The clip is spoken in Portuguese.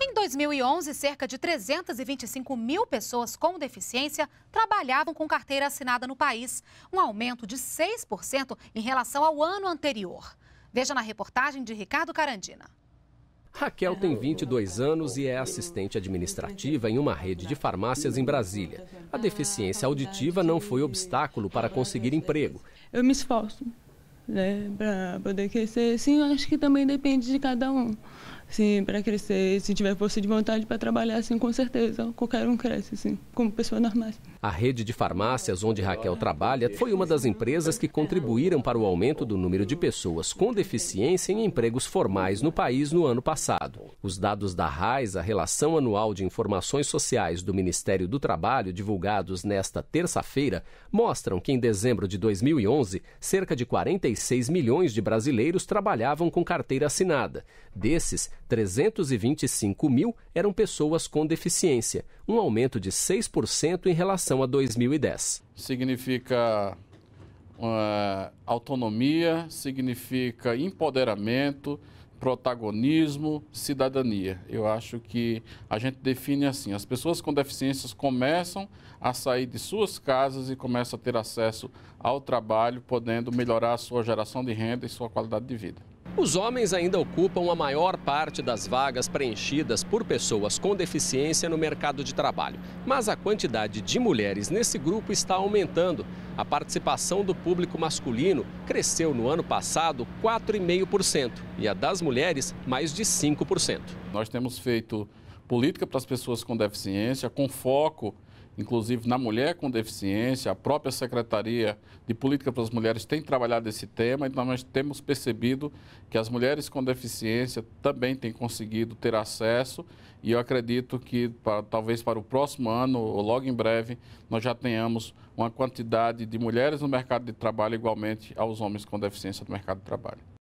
Em 2011, cerca de 325 mil pessoas com deficiência trabalhavam com carteira assinada no país, um aumento de 6% em relação ao ano anterior. Veja na reportagem de Ricardo Carandina. Raquel tem 22 anos e é assistente administrativa em uma rede de farmácias em Brasília. A deficiência auditiva não foi obstáculo para conseguir emprego. Eu me esforço né, para poder crescer. Sim, acho que também depende de cada um. Sim, para crescer, se tiver força de vontade para trabalhar, sim com certeza, qualquer um cresce, sim como pessoa normal. A rede de farmácias onde Raquel trabalha foi uma das empresas que contribuíram para o aumento do número de pessoas com deficiência em empregos formais no país no ano passado. Os dados da RAIS, a Relação Anual de Informações Sociais do Ministério do Trabalho, divulgados nesta terça-feira, mostram que em dezembro de 2011, cerca de 46 milhões de brasileiros trabalhavam com carteira assinada. Desses, 325 mil eram pessoas com deficiência, um aumento de 6% em relação a 2010. Significa uh, autonomia, significa empoderamento, protagonismo, cidadania. Eu acho que a gente define assim: as pessoas com deficiências começam a sair de suas casas e começam a ter acesso ao trabalho, podendo melhorar a sua geração de renda e sua qualidade de vida. Os homens ainda ocupam a maior parte das vagas preenchidas por pessoas com deficiência no mercado de trabalho, mas a quantidade de mulheres nesse grupo está aumentando. A participação do público masculino cresceu no ano passado 4,5% e a das mulheres mais de 5%. Nós temos feito política para as pessoas com deficiência com foco inclusive na mulher com deficiência. A própria Secretaria de Política para as Mulheres tem trabalhado esse tema, então nós temos percebido que as mulheres com deficiência também têm conseguido ter acesso e eu acredito que para, talvez para o próximo ano ou logo em breve nós já tenhamos uma quantidade de mulheres no mercado de trabalho igualmente aos homens com deficiência no mercado de trabalho.